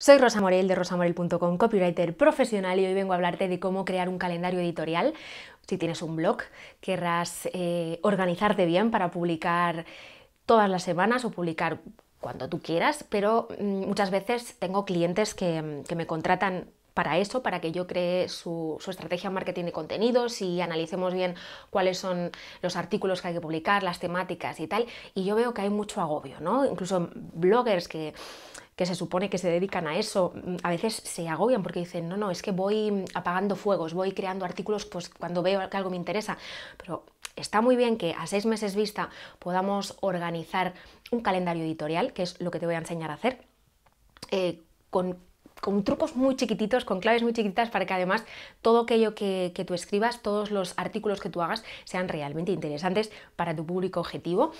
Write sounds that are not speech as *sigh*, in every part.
Soy Rosa Morel de rosamorel.com, copywriter profesional y hoy vengo a hablarte de cómo crear un calendario editorial. Si tienes un blog, querrás eh, organizarte bien para publicar todas las semanas o publicar cuando tú quieras, pero mm, muchas veces tengo clientes mm, que, me contratan para eso, para que yo cree su, estrategia de marketing de contenidos y analicemos bien cuáles son los artículos que hay que publicar, las temáticas y tal. Y yo veo que hay mucho agobio, ¿no? Incluso bloggers que que se supone que se dedican a eso, mm, a veces se agobian porque dicen, no, no, es que voy apagando fuegos, voy creando artículos pues cuando veo que algo me interesa, pero está muy bien que a seis meses vista podamos organizar un calendario editorial, que es lo que te voy a enseñar a hacer, eh, con con trucos muy chiquititos, con claves muy chiquitas para que además todo aquello que, que, tú escribas, todos los artículos que tú hagas sean realmente interesantes para tu público objetivo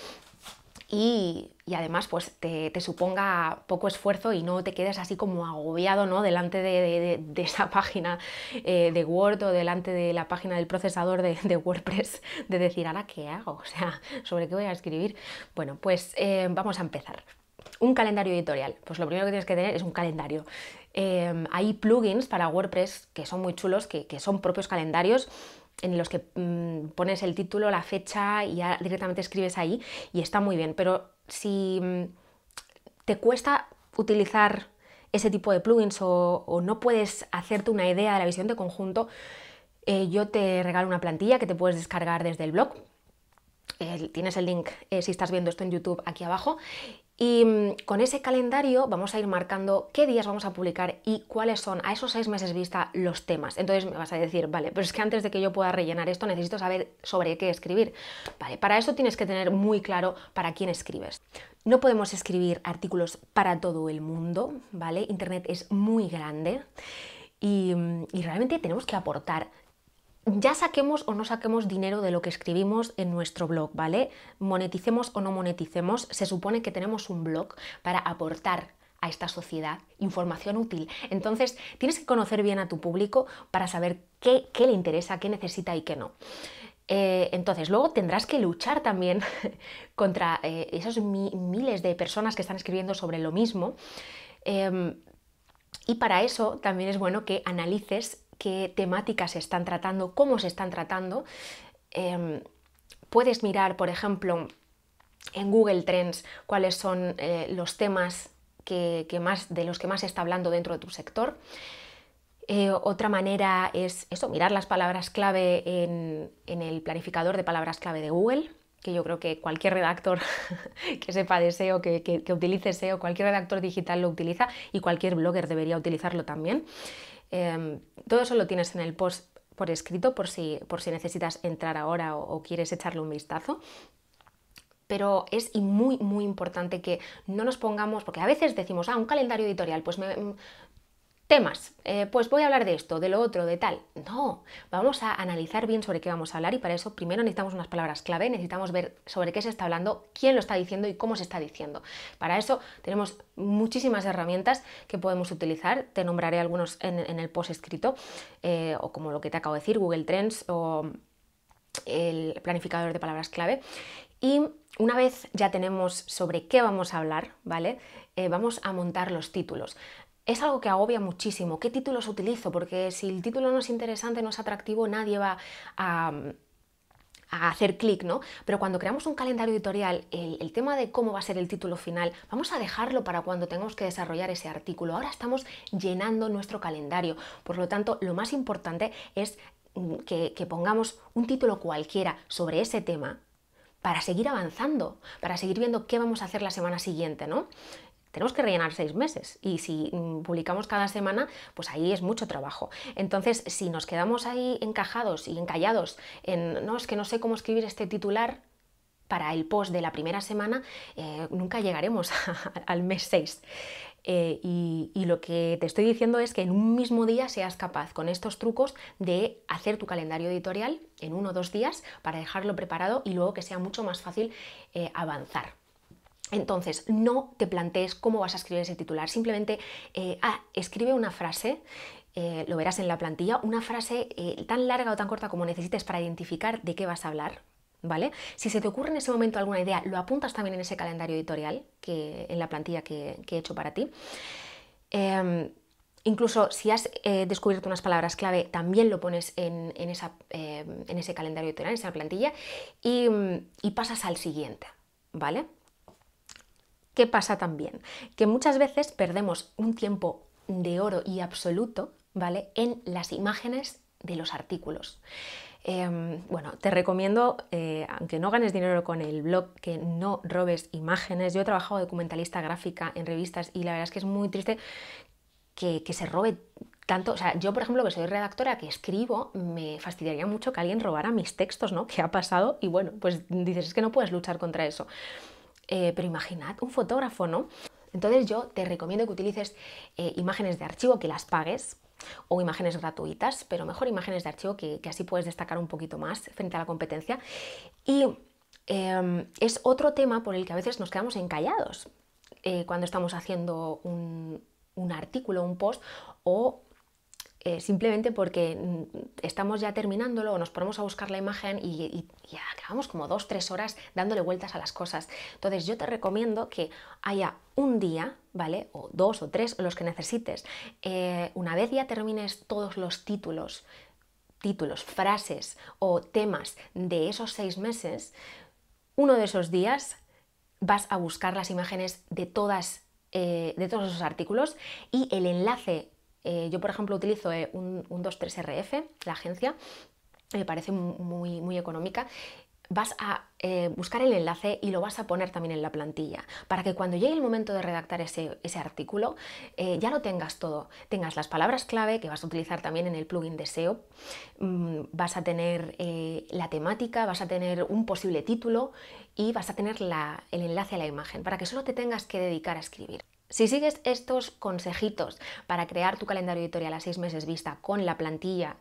y, además pues te, suponga poco esfuerzo y no te quedes así como agobiado ¿no? delante de, esa *laughs* página eh, de Word o delante de la página del procesador de, WordPress de decir, ahora qué hago, o sea, sobre qué voy a escribir. Bueno, pues eh, vamos a empezar. Un calendario editorial. Pues lo primero que tienes que tener es un calendario. Eh, hay plugins para WordPress que son muy chulos, que, son propios calendarios en los que mm, pones el título, la fecha y directamente escribes ahí y está muy bien. Pero si mm, te cuesta utilizar ese tipo de plugins o, no puedes hacerte una idea de la visión de conjunto, eh, yo te regalo una plantilla que te puedes descargar desde el blog. tienes el link eh, si estás viendo esto en YouTube aquí abajo y mm, con ese calendario vamos a ir marcando qué días vamos a publicar y cuáles son a esos seis meses vista los temas. Entonces me vas a decir, vale, pero es que antes de que yo pueda rellenar esto necesito saber sobre qué escribir. Vale, para eso tienes que tener muy claro para quién escribes. No podemos escribir artículos para todo el mundo, ¿vale? Internet es muy grande. Y, mm, y, realmente tenemos que aportar ya saquemos o no saquemos dinero de lo que escribimos en nuestro blog, ¿vale? Moneticemos o no moneticemos, se supone que tenemos un blog para aportar a esta sociedad información útil. Entonces, tienes que conocer bien a tu público para saber qué, le interesa, qué necesita y qué no. Eh, entonces, luego tendrás que luchar también *laughs* contra eh, esos miles de personas que están escribiendo sobre lo mismo. Em, y para eso también es bueno que analices qué temáticas se están tratando, cómo se están tratando. Em, puedes mirar, por ejemplo, en Google Trends cuáles son eh, los temas que, más, de los que más se está hablando dentro de tu sector. Eh, otra manera es eso, mirar las palabras clave en, el planificador de palabras clave de Google, que yo creo que cualquier redactor *laughs* que sepa de SEO, que, que utilice SEO, cualquier redactor digital lo utiliza y cualquier blogger debería utilizarlo también. Em, todo eso lo tienes en el post por escrito por si, por si necesitas entrar ahora o, o quieres echarle un vistazo pero es muy, muy importante que no nos pongamos, porque a veces decimos, ah, un calendario editorial, pues me, temas, eh, pues voy a hablar de esto, de lo otro, de tal. No, vamos a analizar bien sobre qué vamos a hablar y para eso primero necesitamos unas palabras clave, necesitamos ver sobre qué se está hablando, quién lo está diciendo y cómo se está diciendo. Para eso tenemos muchísimas herramientas que podemos utilizar, te nombraré algunos en, el post escrito, eh, o como lo que te acabo de decir, Google Trends o el planificador de palabras clave. Y una vez ya tenemos sobre qué vamos a hablar, ¿vale? Eh, vamos a montar los títulos es algo que agobia muchísimo. ¿Qué títulos utilizo? Porque si el título no es interesante, no es atractivo, nadie va a, hacer clic, ¿no? Pero cuando creamos un calendario editorial, el, tema de cómo va a ser el título final, vamos a dejarlo para cuando tengamos que desarrollar ese artículo. Ahora estamos llenando nuestro calendario. Por lo tanto, lo más importante es mm, que, que pongamos un título cualquiera sobre ese tema para seguir avanzando, para seguir viendo qué vamos a hacer la semana siguiente, ¿no? tenemos que rellenar seis meses y si mm, publicamos cada semana, pues ahí es mucho trabajo. Entonces, si nos quedamos ahí encajados y encallados en, no, es que no sé cómo escribir este titular para el post de la primera semana, eh, nunca llegaremos *laughs* al mes seis. Eh, y, lo que te estoy diciendo es que en un mismo día seas capaz con estos trucos de hacer tu calendario editorial en uno o dos días para dejarlo preparado y luego que sea mucho más fácil eh, avanzar. Entonces, no te plantees cómo vas a escribir ese titular, simplemente eh, ah, escribe una frase eh, lo verás en la plantilla, una frase eh, tan larga o tan corta como necesites para identificar de qué vas a hablar. ¿Vale? Si se te ocurre en ese momento alguna idea, lo apuntas también en ese calendario editorial, que, en la plantilla que, he hecho para ti. Em, incluso si has descubierto unas palabras clave, también lo pones en, em, ese calendario editorial, en esa plantilla, y pasas al siguiente. ¿Vale? ¿Qué pasa también? Que muchas veces perdemos un tiempo de oro y absoluto, ¿vale? En las imágenes de los artículos. Em, bueno, te recomiendo, eh, aunque no ganes dinero con el blog, que no robes imágenes. Yo he trabajado documentalista gráfica en revistas y la verdad es que es muy triste que, se robe tanto, o sea, yo por ejemplo que soy redactora, que escribo, me fastidiaría mucho que alguien robara mis textos, ¿no? *laughs* ¿Qué ha pasado y bueno, pues dices, es que no puedes luchar contra eso. Eh, pero imaginad, un fotógrafo, ¿no? Entonces yo te recomiendo que utilices eh, imágenes de archivo que las pagues o imágenes gratuitas, pero mejor imágenes de archivo que, así puedes destacar un poquito más frente a la competencia. Y em, es otro tema por el que a veces nos quedamos encallados eh, cuando estamos haciendo un, un, artículo, un post o eh, simplemente porque mm, estamos ya terminándolo o nos ponemos a buscar la imagen y, acabamos como dos, tres horas dándole vueltas a las cosas. Entonces yo te recomiendo que haya un día, ¿vale? O dos o tres, los que necesites. Eh, una vez ya termines todos los títulos, títulos, frases o temas de esos seis meses, uno de esos días vas a buscar las imágenes de todas eh, de todos esos artículos y el enlace eh, yo, por ejemplo, utilizo eh, un, 23RF, la agencia, me parece muy, muy económica vas a eh, buscar el enlace y lo vas a poner también en la plantilla, para que cuando llegue el momento de redactar ese, artículo ya lo tengas todo. Tengas las palabras clave que vas a utilizar también en el plugin de SEO, mm, vas a tener la temática, vas a tener un posible título y vas a tener el enlace a la imagen, para que solo te tengas que dedicar a escribir. Si sigues estos consejitos para crear tu calendario editorial a seis meses vista con la plantilla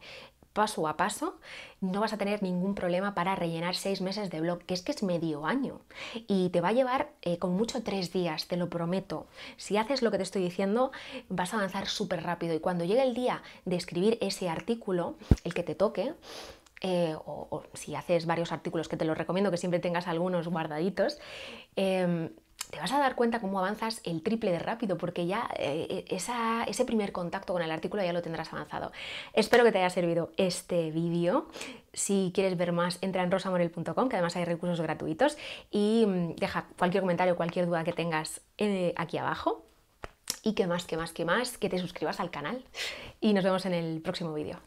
paso a paso, no vas a tener ningún problema para rellenar seis meses de blog, que es que es medio año. Y te va a llevar eh, con mucho tres días, te lo prometo. Si haces lo que te estoy diciendo, vas a avanzar súper rápido. Y cuando llegue el día de escribir ese artículo, el que te toque, eh, o, si haces varios artículos, que te los recomiendo que siempre tengas algunos guardaditos, em, te vas a dar cuenta cómo avanzas el triple de rápido, porque ya eh, eh, ese primer contacto con el artículo ya lo tendrás avanzado. Espero que te haya servido este vídeo. Si quieres ver más, entra en rosamorel.com, que además hay recursos gratuitos, y mm, deja cualquier comentario, cualquier duda que tengas eh, aquí abajo. Y que más, que más, que más, que te suscribas al canal. Y nos vemos en el próximo vídeo.